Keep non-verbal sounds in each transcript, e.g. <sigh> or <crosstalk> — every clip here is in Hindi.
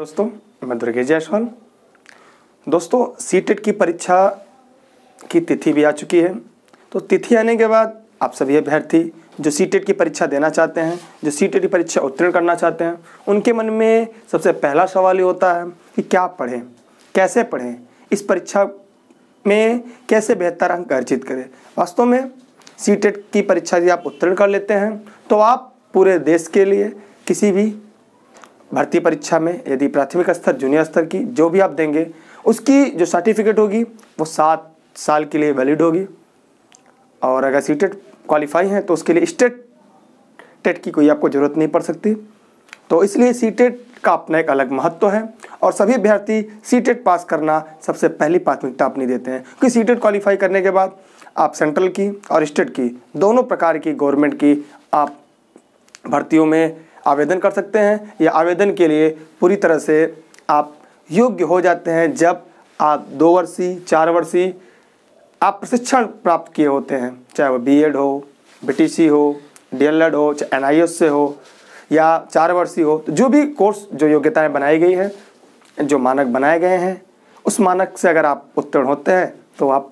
दोस्तों मैं दुर्गे जायसवाल दोस्तों सी e की परीक्षा की तिथि भी आ चुकी है तो तिथि आने के बाद आप सभी अभ्यर्थी जो सी e की परीक्षा देना चाहते हैं जो सी e की परीक्षा उत्तीर्ण करना चाहते हैं उनके मन में सबसे पहला सवाल ये होता है कि क्या पढ़ें कैसे पढ़ें इस परीक्षा में कैसे बेहतर अंक अर्जित करें वास्तव में सी की परीक्षा यदि आप उत्तीर्ण कर लेते हैं तो आप पूरे देश के लिए किसी भी भर्ती परीक्षा में यदि प्राथमिक स्तर जूनियर स्तर की जो भी आप देंगे उसकी जो सर्टिफिकेट होगी वो सात साल के लिए वैलिड होगी और अगर सीटेट क्वालिफाई e हैं तो उसके लिए स्टेट टेट की कोई आपको ज़रूरत नहीं पड़ सकती तो इसलिए सीटेट e का अपना एक अलग महत्व है और सभी अभ्यर्थी सीटेट पास e करना सबसे पहली प्राथमिकता अपनी देते हैं क्योंकि सीटेट क्वालिफाई करने के बाद आप सेंट्रल की और स्टेट की दोनों प्रकार की गवर्नमेंट की आप भर्तियों में आवेदन कर सकते हैं या आवेदन के लिए पूरी तरह से आप योग्य हो जाते हैं जब आप दो वर्षीय चार वर्षीय आप प्रशिक्षण प्राप्त किए होते हैं चाहे वो बीएड हो बीटीसी हो डीएलएड हो चाहे एन से हो या चार वर्षीय हो तो जो भी कोर्स जो योग्यताएं बनाई गई हैं जो मानक बनाए गए हैं उस मानक से अगर आप उत्तीर्ण होते हैं तो आप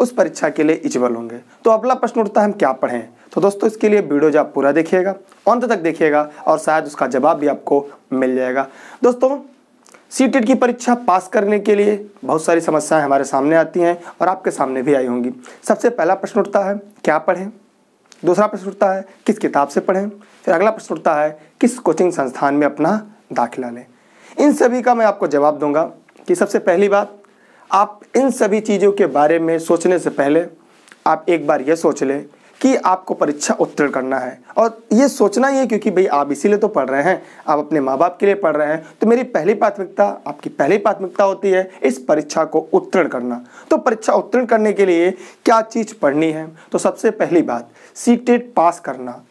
उस परीक्षा के लिए इजबल होंगे तो अगला प्रश्न उठता है हम क्या पढ़ें तो दोस्तों इसके लिए वीडियो जो आप पूरा देखिएगा अंत तक देखिएगा और शायद उसका जवाब भी आपको मिल जाएगा दोस्तों सी e की परीक्षा पास करने के लिए बहुत सारी समस्याएं हमारे सामने आती हैं और आपके सामने भी आई होंगी सबसे पहला प्रश्न उठता है क्या पढ़ें दूसरा प्रश्न उठता है किस किताब से पढ़ें फिर अगला प्रश्न उठता है किस कोचिंग संस्थान में अपना दाखिला लें इन सभी का मैं आपको जवाब दूंगा कि सबसे पहली बात आप इन सभी चीज़ों के बारे में सोचने से पहले आप एक बार ये सोच लें कि आपको परीक्षा उत्तीर्ण करना है और ये सोचना ही है क्योंकि भाई आप इसीलिए तो पढ़ रहे हैं आप अपने माँ बाप के लिए पढ़ रहे हैं तो मेरी पहली प्राथमिकता आपकी पहली प्राथमिकता होती है इस परीक्षा को उत्तीर्ण करना तो परीक्षा उत्तीर्ण करने के लिए क्या चीज़ पढ़नी है तो सबसे पहली बात सी टेट पास करना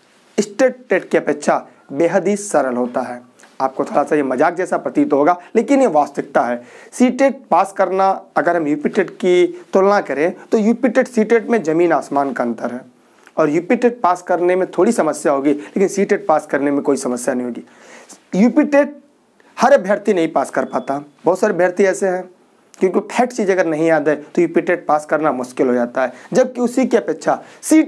स्टेट टेट की अपेक्षा बेहद ही सरल होता है आपको थोड़ा सा ये मजाक जैसा प्रतीत होगा लेकिन ये वास्तविकता है सी पास करना अगर हम यूपी की तुलना करें तो यूपी टेट सी में ज़मीन आसमान का अंतर है और यूपी पास करने में थोड़ी समस्या होगी लेकिन सी पास करने में कोई समस्या नहीं होगी यूपी हर अभ्यर्थी नहीं पास कर पाता बहुत सारे अभ्यर्थी ऐसे हैं क्योंकि फैक्ट चीज़ अगर नहीं याद है तो यूपी पास करना मुश्किल हो जाता है जबकि उसी की अपेक्षा सी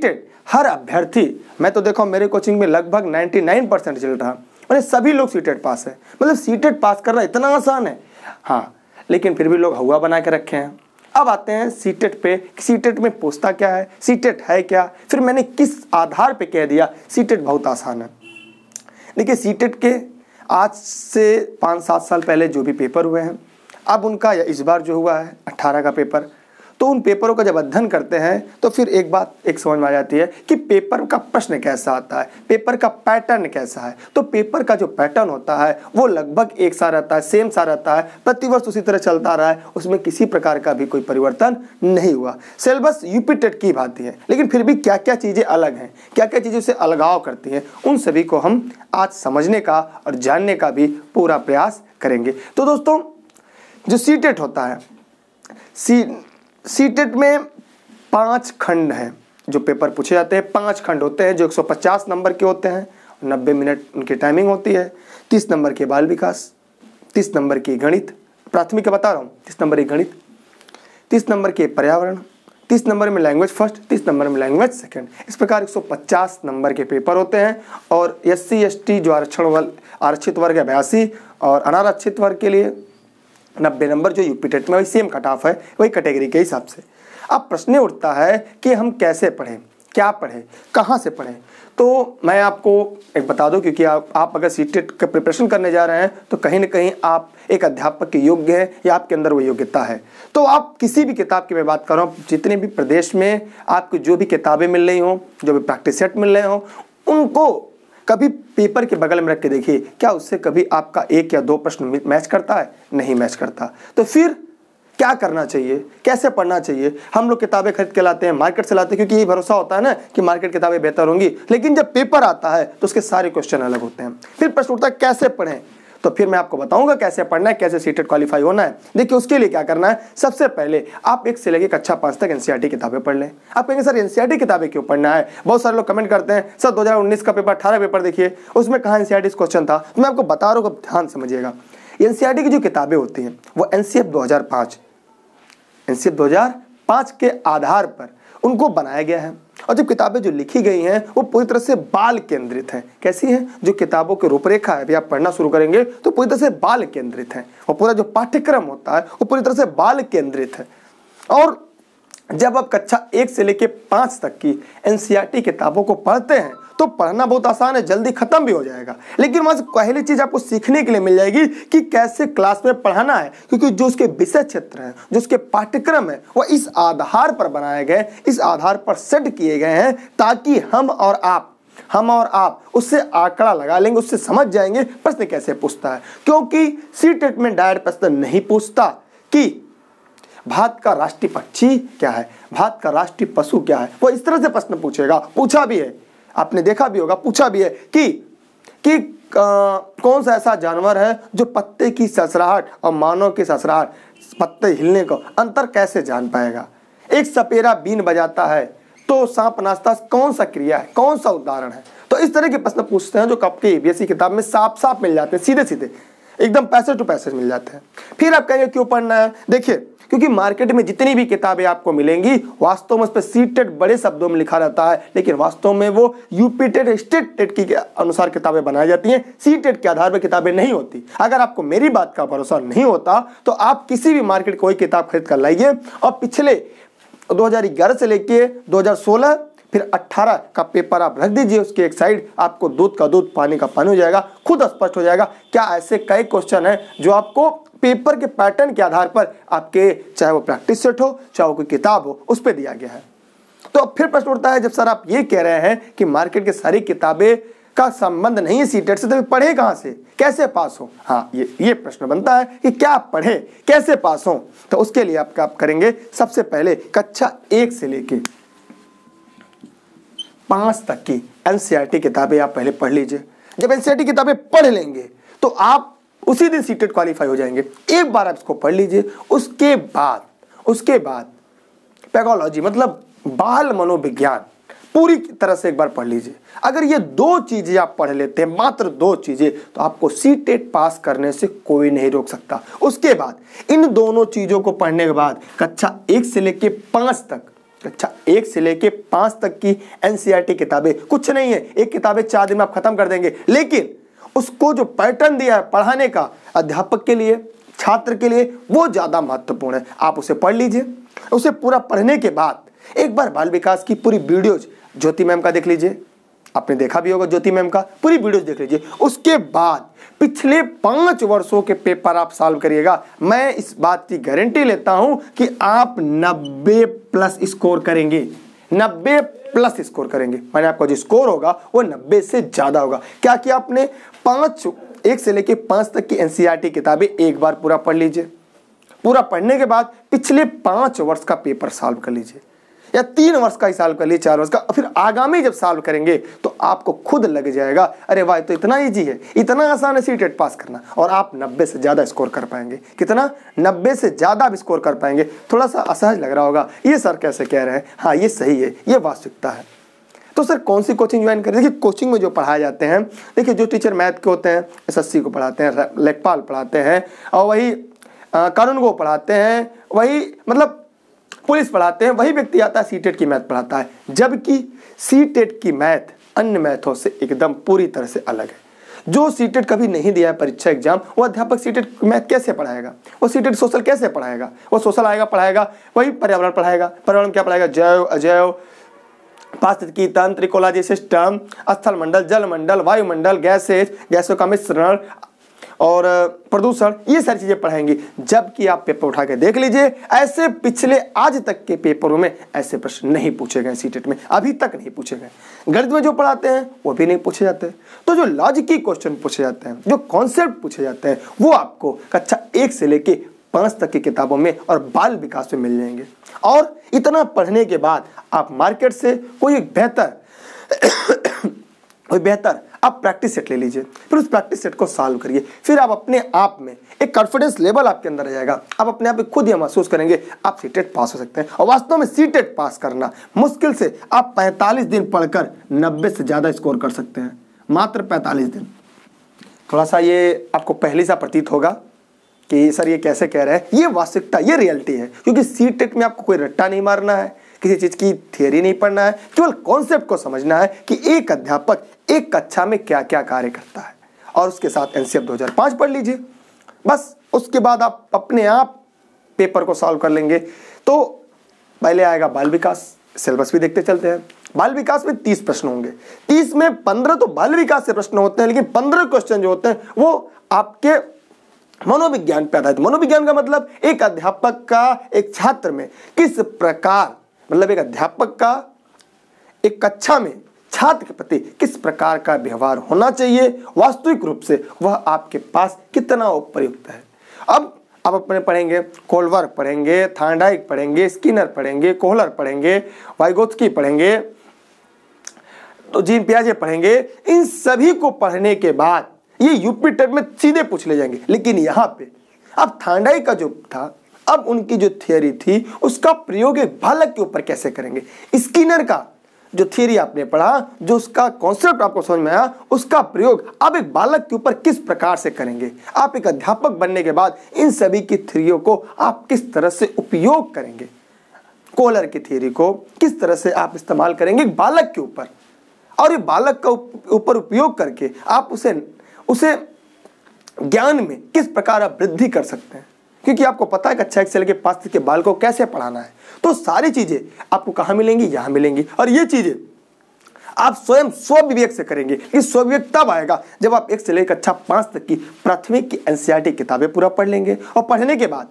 हर अभ्यर्थी मैं तो देखो मेरे कोचिंग में लगभग 99 परसेंट चल रहा मतलब सभी लोग सीटेट पास है मतलब सीटेट पास करना इतना आसान है हाँ लेकिन फिर भी लोग हवा बना के रखे हैं अब आते हैं सीटेट पे सीटेट में पूछता क्या है सीटेट है क्या फिर मैंने किस आधार पे कह दिया सीटेट बहुत आसान है देखिए सीटेट के आज से पाँच सात साल पहले जो भी पेपर हुए हैं अब उनका इस बार जो हुआ है अट्ठारह का पेपर तो उन पेपरों का जब अध्ययन करते हैं तो फिर एक बात एक समझ में आ जाती है कि पेपर का प्रश्न कैसा आता है पेपर का पैटर्न कैसा है तो पेपर का जो पैटर्न होता है वो लगभग एक सा रहता है सेम सा रहता है प्रतिवर्ष उसी तरह चलता रहा है उसमें किसी प्रकार का भी कोई परिवर्तन नहीं हुआ सिलेबस यूपी टेट की भांति है लेकिन फिर भी क्या क्या चीज़ें अलग हैं क्या क्या चीज़ें उसे अलगाव करती हैं उन सभी को हम आज समझने का और जानने का भी पूरा प्रयास करेंगे तो दोस्तों जो सी टेट e होता है सी सी में पाँच खंड हैं जो पेपर पूछे जाते हैं पाँच खंड होते हैं जो 150 नंबर के होते हैं नब्बे मिनट उनकी टाइमिंग होती है तीस नंबर के बाल विकास तीस नंबर की गणित प्राथमिक का बता रहा हूँ तीस नंबर की गणित तीस नंबर के पर्यावरण तीस नंबर में लैंग्वेज फर्स्ट तीस नंबर में लैंग्वेज सेकंड इस प्रकार 150 नंबर के पेपर होते हैं और एस सी जो आरक्षण आरक्षित वर्ग है बयासी और अनारक्षित वर्ग के लिए नब्बे नंबर जो यूपी टेट में वही सेम कट ऑफ है वही कैटेगरी के हिसाब से अब प्रश्न उठता है कि हम कैसे पढ़ें क्या पढ़ें कहाँ से पढ़ें तो मैं आपको एक बता दूं क्योंकि आप आप अगर सी टेट का प्रिपरेशन करने जा रहे हैं तो कहीं ना कहीं आप एक अध्यापक के योग्य हैं या आपके अंदर वो योग्यता है तो आप किसी भी किताब की मैं बात कर रहा हूँ जितने भी प्रदेश में आपको जो भी किताबें मिल रही हों जो भी प्रैक्टिस सेट मिल रहे हों उनको कभी पेपर के बगल में रख के देखिए क्या उससे कभी आपका एक या दो प्रश्न मैच करता है नहीं मैच करता तो फिर क्या करना चाहिए कैसे पढ़ना चाहिए हम लोग किताबें खरीद के लाते हैं मार्केट से लाते हैं क्योंकि यही भरोसा होता है ना कि मार्केट किताबें बेहतर होंगी लेकिन जब पेपर आता है तो उसके सारे क्वेश्चन अलग होते हैं फिर प्रश्न उठता है कैसे पढ़ें तो फिर मैं आपको बताऊंगा कैसे पढ़ना है कैसे सीटेट क्वालिफाई होना है देखिए उसके लिए क्या करना है सबसे पहले आप एक से लेकर कक्षा अच्छा पाँच तक एनसीआरटी e किताबें पढ़ लें आप कहेंगे सर एनसीआरटी e किताबें क्यों पढ़ना है बहुत सारे लोग कमेंट करते हैं सर दो का पेपर अठारह पेपर देखिए उसमें कहा एनसीआरटी क्वेश्चन था तो मैं आपको बता रहा हूँ ध्यान समझिएगा एनसीआरटी e की जो किताबें होती हैं वो एनसीएफ दो हज़ार पाँच एन सी एफ दो हज़ार के आधार पर उनको बनाया गया है और जब किताबें जो लिखी गई हैं वो पूरी तरह से बाल केंद्रित हैं कैसी हैं जो किताबों की रूपरेखा है अभी आप पढ़ना शुरू करेंगे तो पूरी तरह से बाल केंद्रित हैं और पूरा जो पाठ्यक्रम होता है वो पूरी तरह से बाल केंद्रित है और जब आप कक्षा एक से लेकर पाँच तक की एन e किताबों को पढ़ते हैं तो पढ़ना बहुत आसान है जल्दी खत्म भी हो जाएगा लेकिन वहाँ से पहली चीज़ आपको सीखने के लिए मिल जाएगी कि कैसे क्लास में पढ़ाना है क्योंकि जो उसके विषय क्षेत्र है जो उसके पाठ्यक्रम है वह इस आधार पर बनाए गए इस आधार पर सेट किए गए हैं ताकि हम और आप हम और आप उससे आंकड़ा लगा लेंगे उससे समझ जाएंगे प्रश्न कैसे पूछता है क्योंकि सी ट्रीटमेंट डायरेक्ट प्रश्न नहीं पूछता कि भारत का राष्ट्रीय पक्षी क्या है भारत का राष्ट्रीय पशु क्या है वो इस तरह से प्रश्न पूछेगा पूछा भी है आपने देखा भी होगा पूछा भी है कि कि आ, कौन सा ऐसा जानवर है जो पत्ते की ससराहट और मानव की ससराहट पत्ते हिलने को अंतर कैसे जान पाएगा एक सपेरा बीन बजाता है तो सांप नाश्ता कौन सा क्रिया है कौन सा उदाहरण है तो इस तरह के प्रश्न पूछते हैं जो कब के एबीएससी किताब में साफ साफ मिल जाते हैं सीधे सीधे एकदम पैसे टू पैसे मिल जाते हैं फिर आप कहेंगे क्यों पढ़ना है देखिए क्योंकि मार्केट में जितनी भी किताबें आपको मिलेंगी वास्तव में उस पर सीटेड बड़े शब्दों में लिखा रहता है लेकिन वास्तव में वो यूपी टेट स्टेट टेट की अनुसार किताबें बनाई जाती हैं सी टेट के आधार पर किताबें नहीं होती अगर आपको मेरी बात का भरोसा नहीं होता तो आप किसी भी मार्केट कोई किताब खरीद कर लाइए और पिछले 2011 से लेके 2016 फिर 18 का पेपर आप रख दीजिए उसके एक साइड आपको दूध का दूध पानी का पानी हो जाएगा खुद स्पष्ट हो जाएगा क्या ऐसे कई क्वेश्चन हैं जो आपको पेपर के पैटर्न के आधार पर आपके चाहे वो प्रैक्टिस सेट हो चाहे वो कोई किताब हो उस पर दिया गया है तो अब फिर प्रश्न उठता है जब सर आप ये कह रहे हैं कि मार्केट की सारी किताबें का संबंध नहीं है सीटेट e से तो पढ़े कहां से कैसे पास हो हाँ ये ये प्रश्न बनता है कि क्या आप पढ़े कैसे पास हो तो उसके लिए आप क्या आप करेंगे सबसे पहले कक्षा एक से लेके पाँच तक की एन e किताबें आप पहले पढ़ लीजिए जब एन e किताबें पढ़ लेंगे तो आप उसी दिन सीटेड क्वालिफाई e हो जाएंगे एक बार आप इसको पढ़ लीजिए उसके बाद उसके बाद पैगोलॉजी मतलब बाल मनोविज्ञान पूरी तरह से एक बार पढ़ लीजिए अगर ये दो चीज़ें आप पढ़ लेते हैं मात्र दो चीज़ें तो आपको सी टेट पास करने से कोई नहीं रोक सकता उसके बाद इन दोनों चीज़ों को पढ़ने के बाद कक्षा एक से लेकर पांच तक कक्षा अच्छा, एक से लेके पांच तक की एनसीईआरटी e किताबें कुछ नहीं है एक किताबें चार दिन में आप खत्म कर देंगे लेकिन उसको जो पैटर्न दिया है पढ़ाने का अध्यापक के लिए छात्र के लिए वो ज़्यादा महत्वपूर्ण है आप उसे पढ़ लीजिए उसे पूरा पढ़ने के बाद एक बार बाल विकास की पूरी वीडियोज ज्योति मैम का देख लीजिए आपने देखा भी होगा ज्योति मैम का पूरी वीडियो देख लीजिए उसके बाद पिछले पांच वर्षों के पेपर आप सॉल्व करिएगा मैं इस बात की गारंटी लेता हूं कि आप नब्बे प्लस स्कोर करेंगे नब्बे प्लस स्कोर करेंगे मैंने आपका जो स्कोर होगा वो नब्बे से ज़्यादा होगा क्या कि आपने पांच एक से लेकर पांच तक की एन e किताबें एक बार पूरा पढ़ लीजिए पूरा पढ़ने के बाद पिछले पांच वर्ष का पेपर सॉल्व कर लीजिए या तीन वर्ष का ही सॉल्व कर लिए चार वर्ष का फिर आगामी जब सॉल्व करेंगे तो आपको खुद लग जाएगा अरे वाह तो इतना ईजी है इतना आसान है सी टेट पास करना और आप नब्बे से ज़्यादा स्कोर कर पाएंगे कितना नब्बे से ज़्यादा आप स्कोर कर पाएंगे थोड़ा सा असहज लग रहा होगा ये सर कैसे कह रहे हैं हाँ ये सही है ये वास्तविकता है तो सर कौन सी कोचिंग ज्वाइन करें देखिए कोचिंग में जो पढ़ाए जाते हैं देखिए जो टीचर मैथ के होते हैं सी को पढ़ाते हैं लेखपाल पढ़ाते हैं और वही कानून को पढ़ाते हैं वही मतलब पुलिस पढ़ाते हैं वही व्यक्ति आता है सी टेट की मैथ पढ़ाता है जबकि सी टेट की मैथ अन्य मैथों से एकदम पूरी तरह से अलग है जो सी टेट कभी नहीं दिया है परीक्षा एग्जाम वो अध्यापक सी टेट मैथ कैसे पढ़ाएगा वो सी टेट सोशल कैसे पढ़ाएगा वो सोशल आएगा पढ़ाएगा वही पर्यावरण पढ़ाएगा पर्यावरण क्या पढ़ाएगा जैव अजैव पास्थिकी तंत्र इकोलॉजी सिस्टम स्थल मंडल जल मंडल वायुमंडल गैसेज गैसों का मिश्रण और प्रदूषण ये सारी चीज़ें पढ़ाएंगे जबकि आप पेपर उठा के देख लीजिए ऐसे पिछले आज तक के पेपरों में ऐसे प्रश्न नहीं पूछे गए सी में अभी तक नहीं पूछे गए गणित में जो पढ़ाते हैं वो भी नहीं पूछे जाते तो जो लॉजिकी क्वेश्चन पूछे जाते हैं जो कॉन्सेप्ट पूछे जाते हैं वो आपको कक्षा एक से लेके पाँच तक की किताबों में और बाल विकास में मिल जाएंगे और इतना पढ़ने के बाद आप मार्केट से कोई बेहतर <coughs> कोई बेहतर आप प्रैक्टिस सेट ले लीजिए फिर उस प्रैक्टिस सेट को सॉल्व करिए फिर आप अपने आप में एक कॉन्फिडेंस लेवल आपके अंदर आ जाएगा आप अपने आप में खुद यह महसूस करेंगे आप सी पास e हो सकते हैं और वास्तव में सी पास e करना मुश्किल से आप पैंतालीस दिन पढ़कर नब्बे से ज़्यादा स्कोर कर सकते हैं मात्र पैंतालीस दिन थोड़ा सा ये आपको पहले सा प्रतीत होगा कि सर ये कैसे कह रहे हैं ये वास्तविकता ये रियलिटी है क्योंकि सी e में आपको कोई रट्टा नहीं मारना है किसी चीज़ की थियोरी नहीं पढ़ना है केवल कॉन्सेप्ट को समझना है कि एक अध्यापक एक कक्षा में क्या क्या कार्य करता है और उसके साथ एनसीएफ 2005 पढ़ लीजिए बस उसके बाद आप अपने आप पेपर को सॉल्व कर लेंगे तो पहले आएगा बाल विकास सिलेबस भी देखते चलते हैं बाल विकास में तीस प्रश्न होंगे तीस में पंद्रह तो बाल विकास से प्रश्न होते हैं लेकिन पंद्रह क्वेश्चन जो होते हैं वो आपके मनोविज्ञान पर आधारित मनोविज्ञान का मतलब एक अध्यापक का एक छात्र में किस प्रकार मतलब एक अध्यापक का एक कक्षा में छात्र के प्रति किस प्रकार का व्यवहार होना चाहिए वास्तविक रूप से वह आपके पास कितना उपयुक्त है अब आप अपने पढ़ेंगे कोलवर पढ़ेंगे थांडाइक पढ़ेंगे स्किनर पढ़ेंगे कोहलर पढ़ेंगे वाइगोत्की पढ़ेंगे तो जीन प्याजे पढ़ेंगे इन सभी को पढ़ने के बाद ये यूपी टेट में सीधे पूछ ले जाएंगे लेकिन यहाँ पे अब थांडाई का जो था अब उनकी जो थियोरी थी उसका प्रयोग एक बालक के ऊपर कैसे करेंगे स्किनर का जो थियरी आपने पढ़ा जो उसका कॉन्सेप्ट आपको समझ में आया उसका प्रयोग आप एक बालक के ऊपर किस प्रकार से करेंगे आप एक अध्यापक बनने के बाद इन सभी की थ्रियों को आप किस तरह से उपयोग करेंगे कोलर की थ्योरी को किस तरह से आप इस्तेमाल करेंगे बालक के ऊपर और ये बालक का ऊपर उपयोग करके आप उसे उसे ज्ञान में किस प्रकार आप वृद्धि कर सकते हैं क्योंकि आपको पता है कक्षा एक से लेकर पांच तक के बाल को कैसे पढ़ाना है तो सारी चीज़ें आपको कहा मिलेंगी यहां मिलेंगी और ये चीज़ें आप स्वयं स्व विवेक से करेंगे कि स्व तब आएगा जब आप एक से लेकर कक्षा पांच तक की प्राथमिक की एनसीईआरटी e किताबें पूरा पढ़ लेंगे और पढ़ने के बाद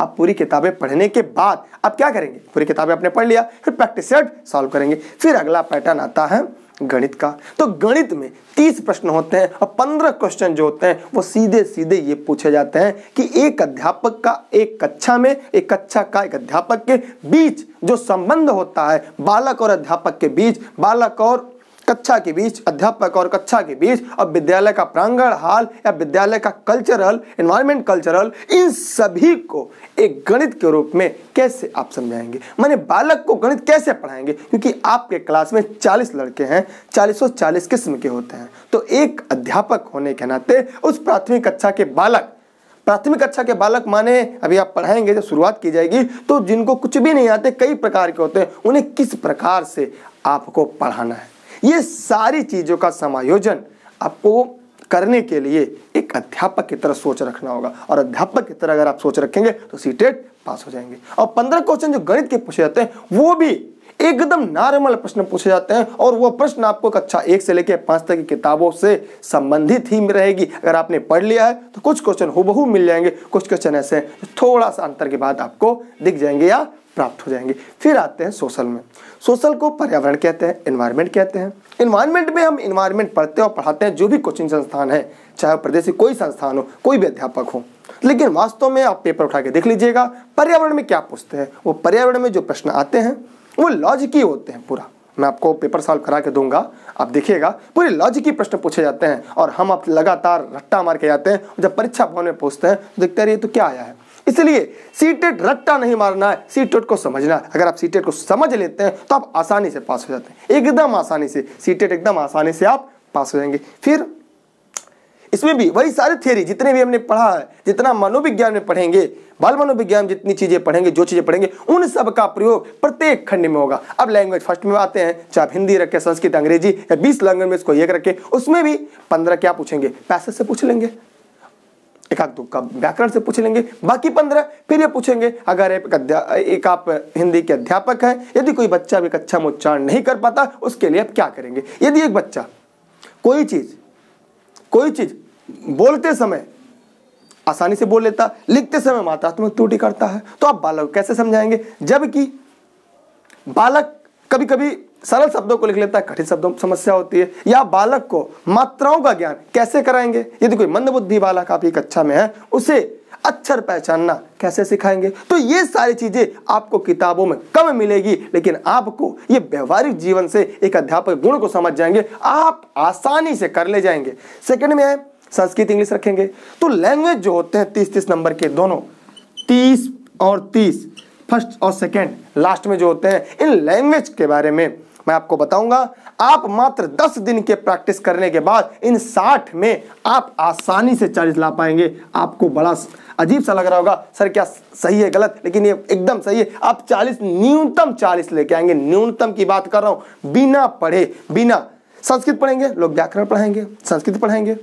आप पूरी किताबें पढ़ने के बाद आप क्या करेंगे पूरी किताबें आपने पढ़ लिया फिर प्रैक्टिस सेट सॉल्व करेंगे फिर अगला पैटर्न आता है गणित का तो गणित में तीस प्रश्न होते हैं और पंद्रह क्वेश्चन जो होते हैं वो सीधे सीधे ये पूछे जाते हैं कि एक अध्यापक का एक कक्षा में एक कक्षा का एक अध्यापक के बीच जो संबंध होता है बालक और अध्यापक के बीच बालक और कक्षा के बीच अध्यापक और कक्षा के बीच अब विद्यालय का प्रांगण हाल या विद्यालय का कल्चरल इन्वायरमेंट कल्चरल इन सभी को एक गणित के रूप में कैसे आप समझाएंगे मैंने बालक को गणित कैसे पढ़ाएंगे क्योंकि आपके क्लास में चालीस लड़के हैं चालीसों चालीस किस्म के होते हैं तो एक अध्यापक होने के नाते उस प्राथमिक कक्षा के बालक प्राथमिक कक्षा के बालक माने अभी आप पढ़ाएंगे जब शुरुआत की जाएगी तो जिनको कुछ भी नहीं आते कई प्रकार के होते हैं उन्हें किस प्रकार से आपको पढ़ाना है ये सारी चीज़ों का समायोजन आपको करने के लिए एक अध्यापक की तरह सोच रखना होगा और अध्यापक की तरह अगर आप सोच रखेंगे तो सी टेट पास हो जाएंगे और पंद्रह क्वेश्चन जो गणित के पूछे जाते हैं वो भी एकदम नॉर्मल प्रश्न पूछे जाते हैं और वो प्रश्न आपको कक्षा एक से लेकर पांच तक की किताबों से संबंधित ही रहेगी अगर आपने पढ़ लिया है तो कुछ क्वेश्चन हुबहू मिल जाएंगे कुछ क्वेश्चन ऐसे हैं थोड़ा सा अंतर के बाद आपको दिख जाएंगे या प्राप्त हो जाएंगे फिर आते हैं सोशल में सोशल को पर्यावरण कहते हैं इन्वायरमेंट कहते हैं इन्वायरमेंट में हम इन्वायरमेंट पढ़ते और पढ़ाते हैं जो भी कोचिंग संस्थान है चाहे वो प्रदेश कोई संस्थान हो कोई भी अध्यापक हो लेकिन वास्तव में आप पेपर उठा के देख लीजिएगा पर्यावरण में क्या पूछते हैं वो पर्यावरण में जो प्रश्न आते हैं वो लॉजिकी होते हैं पूरा मैं आपको पेपर सॉल्व करा के दूंगा आप देखिएगा पूरे लॉजिकी प्रश्न पूछे जाते हैं और हम आप लगातार रट्टा मार के जाते हैं जब परीक्षा भवन में पूछते हैं तो देखते रहिए तो क्या आया है इसलिए सीटेट रट्टा नहीं मारना है सीटेट को समझना है अगर आप सीटेट को समझ लेते हैं तो आप आसानी से पास हो जाते हैं एकदम आसानी से सीटेट एकदम आसानी से आप पास हो जाएंगे फिर इसमें भी वही सारे थ्योरी जितने भी हमने पढ़ा है जितना मनोविज्ञान में पढ़ेंगे बाल मनोविज्ञान जितनी चीजें पढ़ेंगे जो चीजें पढ़ेंगे उन सब का प्रयोग प्रत्येक खंड में होगा अब लैंग्वेज फर्स्ट में आते हैं चाहे आप हिंदी रखें संस्कृत अंग्रेजी या बीस लैंग्वेज में इसको एक रखें उसमें भी पंद्रह क्या पूछेंगे पैसे से पूछ लेंगे एक आध का व्याकरण से पूछ लेंगे बाकी पंद्रह फिर ये पूछेंगे अगर एक, एक आप हिंदी के अध्यापक है यदि कोई बच्चा भी कक्षा में उच्चारण नहीं कर पाता उसके लिए आप क्या करेंगे यदि एक बच्चा कोई चीज कोई चीज बोलते समय आसानी से बोल लेता लिखते समय मात्रात्मक त्रुटि करता है तो आप बालक कैसे समझाएंगे जबकि बालक कभी कभी सरल शब्दों को लिख लेता है कठिन शब्दों में समस्या होती है या बालक को मात्राओं का ज्ञान कैसे कराएंगे यदि कोई मंदबुद्धि बालक आपकी कक्षा अच्छा में है उसे अक्षर पहचानना कैसे सिखाएंगे तो ये सारी चीजें आपको किताबों में कम मिलेगी लेकिन आपको ये व्यवहारिक जीवन से एक अध्यापक गुण को समझ जाएंगे आप आसानी से कर ले जाएंगे सेकंड में है संस्कृत इंग्लिश रखेंगे तो लैंग्वेज जो होते हैं तीस तीस नंबर के दोनों तीस और तीस फर्स्ट और सेकेंड लास्ट में जो होते हैं इन लैंग्वेज के बारे में मैं आपको बताऊंगा आप मात्र दस दिन के प्रैक्टिस करने के बाद इन साठ में आप आसानी से चार्ज ला पाएंगे आपको बड़ा अजीब सा लग रहा होगा सर क्या सही है गलत लेकिन ये एकदम सही है आप चालीस न्यूनतम चालीस लेके आएंगे न्यूनतम की बात कर रहा हूं बिना पढ़े बिना संस्कृत पढ़ेंगे लोग व्याकरण पढ़ाएंगे संस्कृत पढ़ाएंगे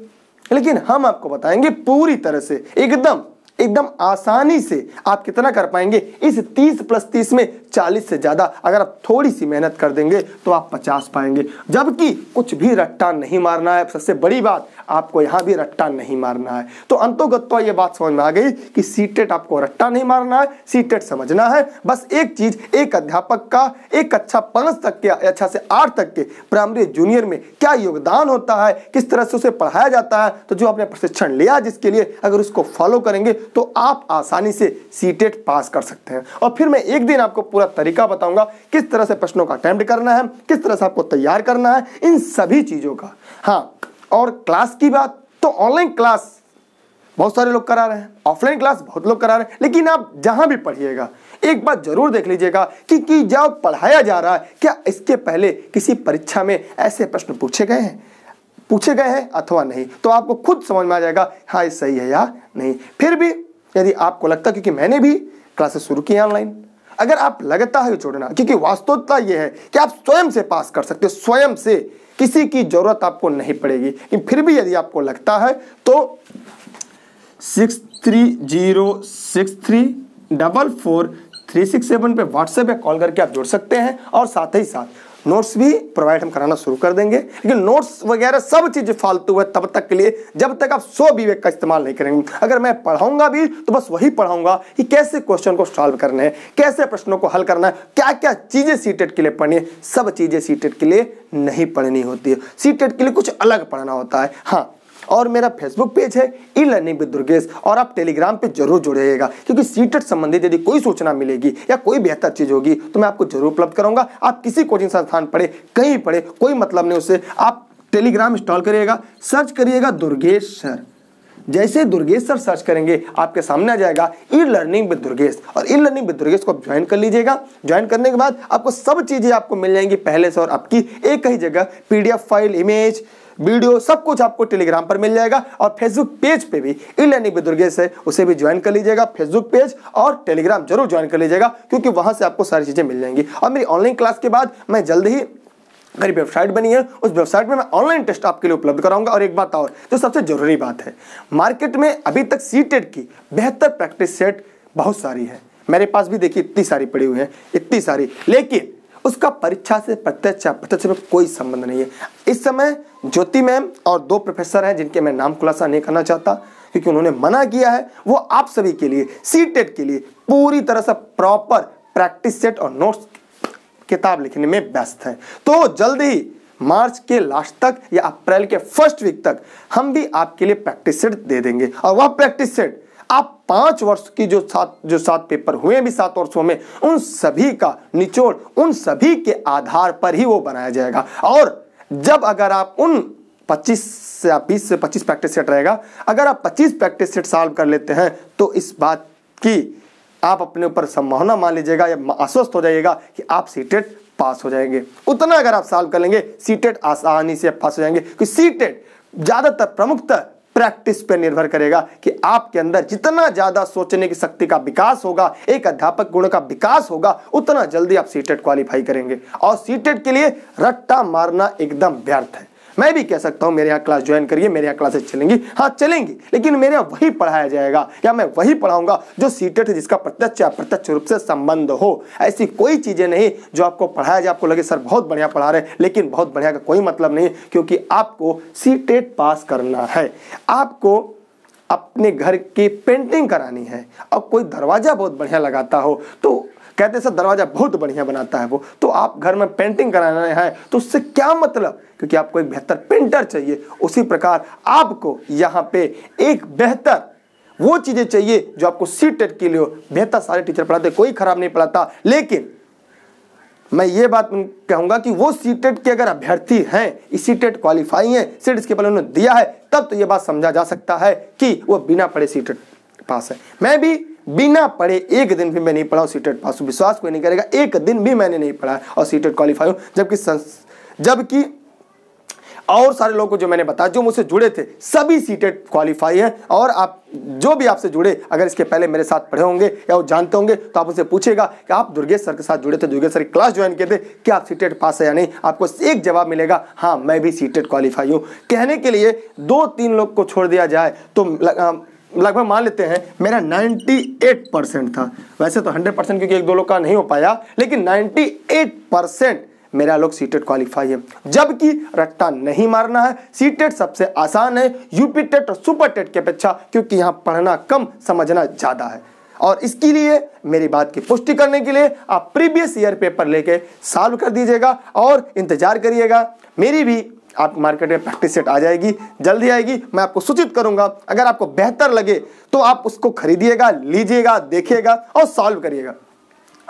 लेकिन हम आपको बताएंगे पूरी तरह से एकदम एकदम आसानी से आप कितना कर पाएंगे इस 30 प्लस 30 में 40 से ज़्यादा अगर आप थोड़ी सी मेहनत कर देंगे तो आप 50 पाएंगे जबकि कुछ भी रट्टा नहीं मारना है सबसे बड़ी बात आपको यहाँ भी रट्टा नहीं मारना है तो अंतोगत्वा ये बात समझ में आ गई कि सीटेट आपको रट्टा नहीं मारना है सीटेट समझना है बस एक चीज़ एक अध्यापक का एक अच्छा पांच तक के अच्छा से आठ तक के प्राइमरी जूनियर में क्या योगदान होता है किस तरह से उसे पढ़ाया जाता है तो जो आपने प्रशिक्षण लिया जिसके लिए अगर उसको फॉलो करेंगे तो आप आसानी से सी e पास कर सकते हैं और फिर मैं एक दिन आपको पूरा तरीका बताऊंगा किस तरह से प्रश्नों का अटैम्प्ट करना है किस तरह से आपको तैयार करना है इन सभी चीज़ों का हाँ और क्लास की बात तो ऑनलाइन क्लास बहुत सारे लोग करा रहे हैं ऑफलाइन क्लास बहुत लोग करा रहे हैं लेकिन आप जहां भी पढ़िएगा एक बात जरूर देख लीजिएगा कि कि जब पढ़ाया जा रहा है क्या इसके पहले किसी परीक्षा में ऐसे प्रश्न पूछे गए हैं पूछे गए हैं अथवा नहीं तो आपको खुद समझ में आ जाएगा हाँ ये सही है या नहीं फिर भी यदि आपको लगता क्योंकि मैंने भी क्लासेस शुरू की ऑनलाइन अगर आप लगता है छोड़ना क्योंकि वास्तवता यह है कि आप स्वयं से पास कर सकते हो स्वयं से किसी की जरूरत आपको नहीं पड़ेगी लेकिन फिर भी यदि आपको लगता है तो six three zero six three double four three six seven पर व्हाट्सएप या कॉल करके आप जोड़ सकते हैं और साथ ही साथ नोट्स भी प्रोवाइड हम कराना शुरू कर देंगे लेकिन नोट्स वगैरह सब चीज़ फालतू है तब तक के लिए जब तक आप सो विवेक का इस्तेमाल नहीं करेंगे अगर मैं पढ़ाऊंगा भी तो बस वही पढ़ाऊंगा कि कैसे क्वेश्चन को सॉल्व करना है कैसे प्रश्नों को हल करना है क्या क्या चीज़ें सीटेट के लिए पढ़नी है सब चीज़ें सीटेट के लिए नहीं पढ़नी होती है सीटेट के लिए कुछ अलग पढ़ना होता है हाँ और मेरा फेसबुक पेज है ई लर्निंग विद दुर्गेश और आप टेलीग्राम पे जरूर जुड़ेगा क्योंकि सीटेट e संबंधित यदि कोई सूचना मिलेगी या कोई बेहतर चीज़ होगी तो मैं आपको जरूर उपलब्ध कराऊंगा आप किसी कोचिंग संस्थान पढ़े कहीं पढ़े कोई मतलब नहीं उससे आप टेलीग्राम इंस्टॉल करिएगा सर्च करिएगा दुर्गेश सर जैसे दुर्गेश सर सर्च करेंगे आपके सामने आ जाएगा ई लर्निंग विद दुर्गेश और ई लर्निंग विद दुर्गेश को आप ज्वाइन कर लीजिएगा ज्वाइन करने के बाद आपको सब चीज़ें आपको मिल जाएंगी पहले से और आपकी एक ही जगह पीडीएफ फाइल इमेज वीडियो सब कुछ आपको टेलीग्राम पर मिल जाएगा और फेसबुक पेज पे भी इलैनिक दुर्गे से उसे भी ज्वाइन कर लीजिएगा फेसबुक पेज और टेलीग्राम जरूर ज्वाइन कर लीजिएगा क्योंकि वहां से आपको सारी चीज़ें मिल जाएंगी और मेरी ऑनलाइन क्लास के बाद मैं जल्द ही मेरी वेबसाइट बनी है उस वेबसाइट में मैं ऑनलाइन टेस्ट आपके लिए उपलब्ध कराऊंगा और एक बात और जो सबसे जरूरी बात है मार्केट में अभी तक सी टेट की बेहतर प्रैक्टिस सेट बहुत सारी है मेरे पास भी देखिए इतनी सारी पड़ी हुई है इतनी सारी लेकिन उसका परीक्षा से प्रत्यक्ष प्रत्यक्ष में कोई संबंध नहीं है इस समय ज्योति मैम और दो प्रोफेसर हैं जिनके मैं नाम खुलासा नहीं करना चाहता क्योंकि उन्होंने मना किया है वो आप सभी के लिए सी e के लिए पूरी तरह से प्रॉपर प्रैक्टिस सेट और नोट्स किताब लिखने में व्यस्त है तो जल्द ही मार्च के लास्ट तक या अप्रैल के फर्स्ट वीक तक हम भी आपके लिए प्रैक्टिस सेट दे देंगे और वह प्रैक्टिस सेट आप पांच वर्ष की जो सात जो सात पेपर हुए भी सात वर्षों में उन सभी का निचोड़ उन सभी के आधार पर ही वो बनाया जाएगा और जब अगर आप उन 25 से आप 20 से 25 प्रैक्टिस सेट रहेगा अगर आप 25 प्रैक्टिस सेट सॉल्व कर लेते हैं तो इस बात की आप अपने ऊपर संभावना मान लीजिएगा या आश्वस्त हो जाइएगा कि आप सीटेट पास e हो जाएंगे उतना अगर आप सॉल्व कर लेंगे सीटेट e आसानी से पास हो जाएंगे क्योंकि सीटेट e ज़्यादातर प्रमुखतः प्रैक्टिस पर निर्भर करेगा कि आपके अंदर जितना ज़्यादा सोचने की शक्ति का विकास होगा एक अध्यापक गुण का विकास होगा उतना जल्दी आप सीटेट क्वालिफाई करेंगे और सीटेट के लिए रट्टा मारना एकदम व्यर्थ है मैं भी कह सकता हूँ मेरे यहाँ क्लास ज्वाइन करिए मेरे यहाँ क्लासेस चलेंगी हाँ चलेंगी लेकिन मेरे यहाँ वही पढ़ाया जाएगा या मैं वही पढ़ाऊंगा जो सीटेट है जिसका प्रत्यक्ष या प्रत्यक्ष रूप से संबंध हो ऐसी कोई चीज़ें नहीं जो आपको पढ़ाया जाए आपको लगे सर बहुत बढ़िया पढ़ा रहे लेकिन बहुत बढ़िया का कोई मतलब नहीं क्योंकि आपको सी पास करना है आपको अपने घर की पेंटिंग करानी है और कोई दरवाज़ा बहुत बढ़िया लगाता हो तो कहते हैं सर दरवाज़ा बहुत बढ़िया बनाता है वो तो आप घर में पेंटिंग कराना है तो उससे क्या मतलब क्योंकि आपको एक बेहतर पेंटर चाहिए उसी प्रकार आपको यहाँ पे एक बेहतर वो चीज़ें चाहिए जो आपको सी टेट के लिए बेहतर सारे टीचर पढ़ाते कोई खराब नहीं पढ़ाता लेकिन मैं ये बात कहूंगा कि वो सी टेट के अगर अभ्यर्थी हैं सी टेट क्वालिफाई है सीट इसके पहले उन्होंने दिया है तब तो ये बात समझा जा सकता है कि वो बिना पढ़े सी टेट पास है मैं भी बिना पढ़े एक दिन भी मैं नहीं पढ़ा सी टेट पास हूँ विश्वास कोई नहीं करेगा एक दिन भी मैंने नहीं पढ़ा और टेट क्वालिफाई हूँ जबकि जबकि और सारे लोगों को जो मैंने बताया जो मुझसे जुड़े थे सभी सीटेट क्वालिफाई है और आप जो भी आपसे जुड़े अगर इसके पहले मेरे साथ पढ़े होंगे या वो जानते होंगे तो आप उनसे पूछेगा कि आप दुर्गेश सर के साथ जुड़े थे दुर्गेश सर की क्लास ज्वाइन किए थे क्या आप सीटेड पास है या नहीं आपको एक जवाब मिलेगा हाँ मैं भी सीटेड क्वालिफाई हूँ कहने के लिए दो तीन लोग को छोड़ दिया जाए तो लगभग मान लेते हैं मेरा 98 परसेंट था वैसे तो 100 परसेंट क्योंकि एक दो लोग का नहीं हो पाया लेकिन 98 परसेंट मेरा लोग सीटेट क्वालिफाई है जबकि रट्टा नहीं मारना है सीटेड सबसे आसान है यूपी टेट और सुपर टेट की अपेक्षा क्योंकि यहाँ पढ़ना कम समझना ज़्यादा है और इसके लिए मेरी बात की पुष्टि करने के लिए आप प्रीवियस ईयर पेपर लेके सॉल्व कर दीजिएगा और इंतज़ार करिएगा मेरी भी आप मार्केट में प्रैक्टिस सेट आ जाएगी जल्दी आएगी मैं आपको सूचित करूंगा अगर आपको बेहतर लगे तो आप उसको खरीदिएगा लीजिएगा देखिएगा और सॉल्व करिएगा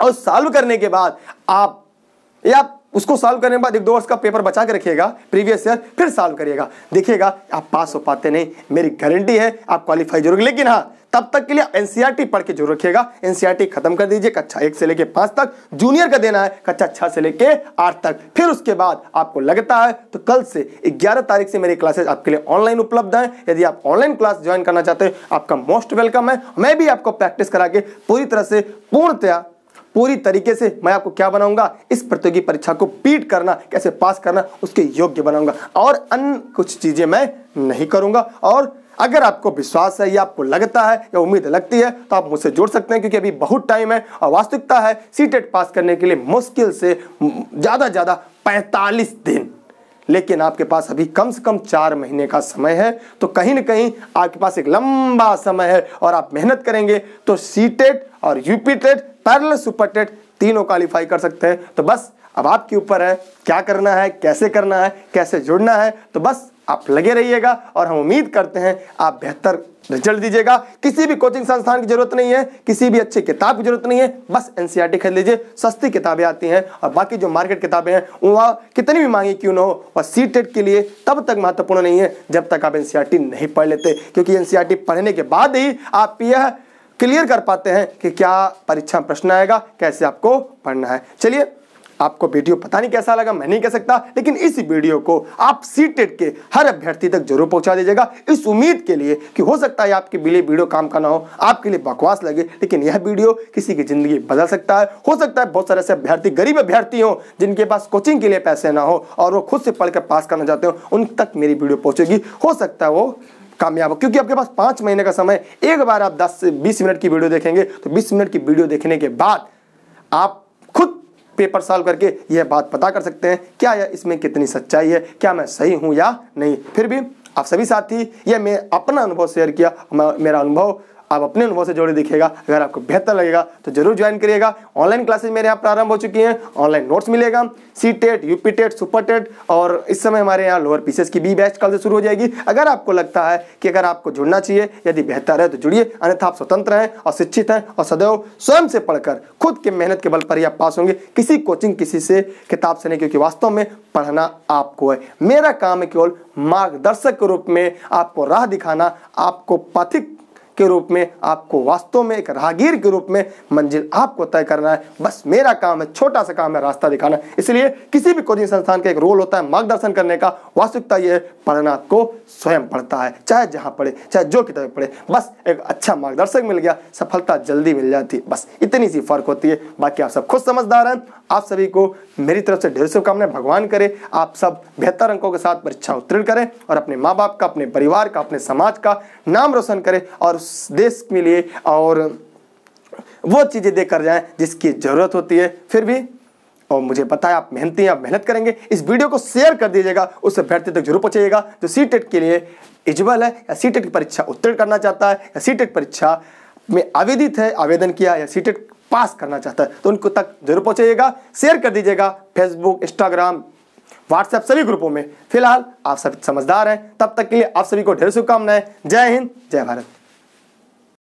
और सॉल्व करने के बाद आप या उसको सॉल्व करने के बाद एक दो वर्ष का पेपर बचा के रखिएगा प्रीवियस ईयर फिर सॉल्व करिएगा देखिएगा आप पास हो पाते नहीं मेरी गारंटी है आप क्वालिफाई जरूर लेकिन हाँ तब तक के लिए एनसीईआरटी e पढ़ के जरूर रखिएगा एनसीईआरटी e खत्म कर दीजिए कक्षा एक से लेके पांच तक जूनियर का देना है कक्षा छह से लेके आठ तक फिर उसके बाद आपको लगता है तो कल से ग्यारह तारीख से मेरी क्लासेज आपके लिए ऑनलाइन उपलब्ध है यदि आप ऑनलाइन क्लास ज्वाइन करना चाहते हैं आपका मोस्ट वेलकम है मैं भी आपको प्रैक्टिस करा के पूरी तरह से पूर्णतया पूरी तरीके से मैं आपको क्या बनाऊंगा इस प्रतियोगी परीक्षा को पीट करना कैसे पास करना उसके योग्य बनाऊंगा और अन्य कुछ चीज़ें मैं नहीं करूंगा और अगर आपको विश्वास है या आपको लगता है या उम्मीद लगती है तो आप मुझसे जुड़ सकते हैं क्योंकि अभी बहुत टाइम है और वास्तविकता है सी पास करने के लिए मुश्किल से ज़्यादा ज़्यादा पैंतालीस दिन लेकिन आपके पास अभी कम से कम चार महीने का समय है तो कहीं ना कहीं आपके पास एक लंबा समय है और आप मेहनत करेंगे तो सी टेट और यूपी टेट पैरल सुपर टेट तीनों क्वालिफाई कर सकते हैं तो बस अब आपके ऊपर है क्या करना है कैसे करना है कैसे जुड़ना है तो बस आप लगे रहिएगा और हम उम्मीद करते हैं आप बेहतर रिजल्ट दीजिएगा किसी भी कोचिंग संस्थान की जरूरत नहीं है किसी भी अच्छी किताब की जरूरत नहीं है बस एनसीईआरटी e खरीद लीजिए सस्ती किताबें आती हैं और बाकी जो मार्केट किताबें हैं वहाँ कितनी भी मांगी क्यों ना हो और सी टेट e के लिए तब तक महत्वपूर्ण नहीं है जब तक आप एन e नहीं पढ़ लेते क्योंकि एन पढ़ने के बाद ही आप यह क्लियर कर पाते हैं कि क्या परीक्षा प्रश्न आएगा कैसे आपको पढ़ना है चलिए आपको वीडियो पता नहीं कैसा लगा मैं नहीं कह सकता लेकिन इस वीडियो को आप सी टेट के हर अभ्यर्थी तक जरूर पहुंचा दीजिएगा इस उम्मीद के लिए कि हो सकता है आपके लिए वीडियो काम का ना हो आपके लिए बकवास लगे लेकिन यह वीडियो किसी की ज़िंदगी बदल सकता है हो सकता है बहुत सारे ऐसे अभ्यर्थी गरीब अभ्यर्थी हो जिनके पास कोचिंग के लिए पैसे ना हो और वो खुद से पढ़ कर पास करना चाहते हो उन तक मेरी वीडियो पहुंचेगी हो सकता है वो कामयाब हो क्योंकि आपके पास पांच महीने का समय एक बार आप दस से बीस मिनट की वीडियो देखेंगे तो बीस मिनट की वीडियो देखने के बाद आप खुद पेपर सॉल्व करके यह बात पता कर सकते हैं क्या यह इसमें कितनी सच्चाई है क्या मैं सही हूं या नहीं फिर भी आप सभी साथी यह मैं अपना अनुभव शेयर किया मेरा अनुभव आप अपने अनुभव से जोड़े दिखेगा अगर आपको बेहतर लगेगा तो जरूर ज्वाइन करिएगा ऑनलाइन क्लासेज मेरे यहाँ प्रारंभ हो चुकी हैं ऑनलाइन नोट्स मिलेगा C TET UP TET super TET और इस समय हमारे यहाँ लोअर पीसेस की बी बैच कल से शुरू हो जाएगी अगर आपको लगता है कि अगर आपको जुड़ना चाहिए यदि बेहतर है तो जुड़िए अन्यथा आप स्वतंत्र हैं और शिक्षित हैं और सदैव स्वयं से पढ़कर खुद के मेहनत के बल पर ही आप पास होंगे किसी कोचिंग किसी से किताब से नहीं क्योंकि वास्तव में पढ़ना आपको है मेरा काम है केवल मार्गदर्शक के रूप में आपको राह दिखाना आपको पथिक के रूप में आपको वास्तव में एक राहगीर के रूप में मंजिल आपको तय करना है बस मेरा काम है छोटा सा काम है रास्ता दिखाना इसलिए किसी भी कोचिंग संस्थान का एक रोल होता है मार्गदर्शन करने का वास्तविकता यह पढ़ना को स्वयं पढ़ता है चाहे जहां पढ़े चाहे जो किताबें पढ़े बस एक अच्छा मार्गदर्शक मिल गया सफलता जल्दी मिल जाती है बस इतनी सी फर्क होती है बाकी आप सब खुद समझदार हैं आप सभी को मेरी तरफ से ढेर शुभकामनाएं भगवान करे आप सब बेहतर अंकों के साथ परीक्षा उत्तीर्ण करें और अपने माँ बाप का अपने परिवार का अपने समाज का नाम रोशन करें और देश के लिए और वो चीज़ें देकर जाएं जिसकी ज़रूरत होती है फिर भी और मुझे पता है आप मेहनती हैं आप मेहनत करेंगे इस वीडियो को शेयर कर दीजिएगा उस अभ्यर्थी तक जरूर पहुँचाइएगा जो सी e के लिए एलिजिबल है या सी e की परीक्षा उत्तीर्ण करना चाहता है या सी e परीक्षा में आवेदित है आवेदन किया या सी पास करना चाहता है तो उनको तक जरूर पहुँचाइएगा शेयर कर दीजिएगा फेसबुक इंस्टाग्राम व्हाट्सएप सभी ग्रुपों में फिलहाल आप सभी समझदार हैं तब तक के लिए आप सभी को ढेर शुभकामनाएं जय हिंद जय भारत